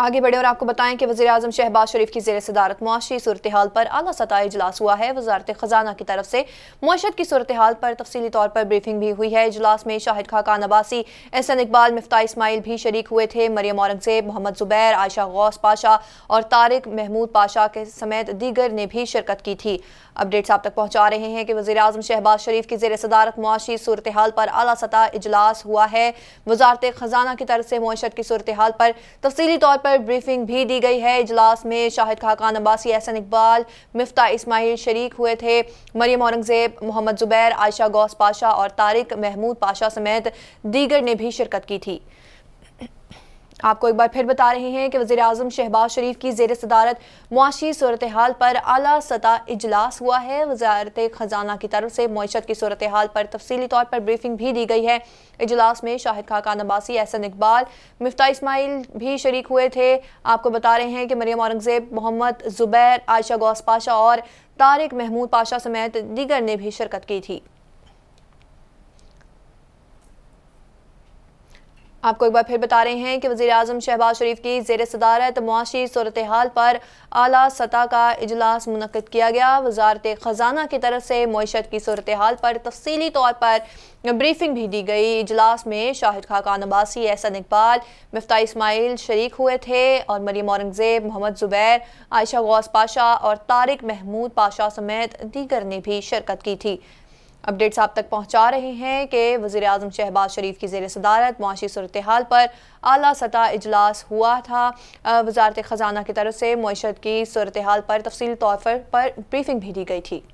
आगे बढ़े और आपको बताएं कि वजी अजम शहबाज शरीफ की जेर सदारत मुआशी सूरत हाल पर अला सतह इजलास हुआ है वजारत खजाना की तरफ से मुशत की सूरत हाल पर तफसली तौर पर ब्रीफिंग भी हुई है इजलास में शाहिद खाकान अबासी एहसन इकबाल मफ्ता इसमाइल भी शरीक हुए थे मरियम औरंगजेब मोहम्मद जुबैर आयशा गौस पाशा और तारक महमूद पाशा के समेत दीगर ने भी शिरकत की थी अपडेट्स आप तक पहुँचा रहे हैं कि वजी अजम शहबाज शरीफ की जेर सदारत मुआशी सूरत हाल पर अला सतह इजलास हुआ है वजारत खजाना की तरफ से मुशत की सूरत हाल पर तफसली तौर पर पर ब्रीफिंग भी दी गई है इजलास में शाहिद खाकान अब्बासी एहसन इकबाल मिफ्ता इसमाइल शरीक हुए थे मरियम औरंगजेब मोहम्मद ज़ुबैर आयशा गौस पाशा और तारिक महमूद पाशा समेत दीगर ने भी शिरकत की थी आपको एक बार फिर बता रहे हैं कि वजी अजम शहबाज शरीफ की जेर सदारत मुआशी सूरत हाल पर अला सतह इजलास हुआ है वजारत खजाना की तरफ से मीशत की सूरत हाल पर तफसी तौर पर ब्रीफिंग भी दी गई है इजलास में शाहिद खाकान अब्बासी एहसन इकबाल मफ्ता इसमाइल भी शरीक हुए थे आपको बता रहे हैं कि मरियम औरंगजेब मोहम्मद जुबैर आयशा गौस पाशा और तारक महमूद पाशा समेत दीगर ने भी शिरकत की थी आपको एक बार फिर बता रहे हैं कि वजी अजम शहबाज शरीफ की जेर सदारत मुआशी सूरत हाल पर अली सतह का इजलास मुनद किया गया वजारत ख़जाना की तरफ से मीशत की सूरत हाल पर तफसीली तौर पर ब्रीफिंग भी दी गई इजलास में शाहिद खाकान अब्बासी एहसन इकबाल मफ्ता इसमाइल शरीक हुए थे और मरीम औरंगजेब मोहम्मद ज़ुबैर आयशा गौस पाशा और तारक महमूद पाशा समेत दीगर ने भी शिरकत की थी अपडेट्स आप तक पहुंचा रहे हैं कि वजीर अजम शहबाज शरीफ की जेर सदारत मुशी सूरत हाल पर अली सतह इजलास हुआ था वजारत ख़जाना की तरफ से मीशत की सूरत हाल पर तफसी तौर पर ब्रीफिंग भी दी गई थी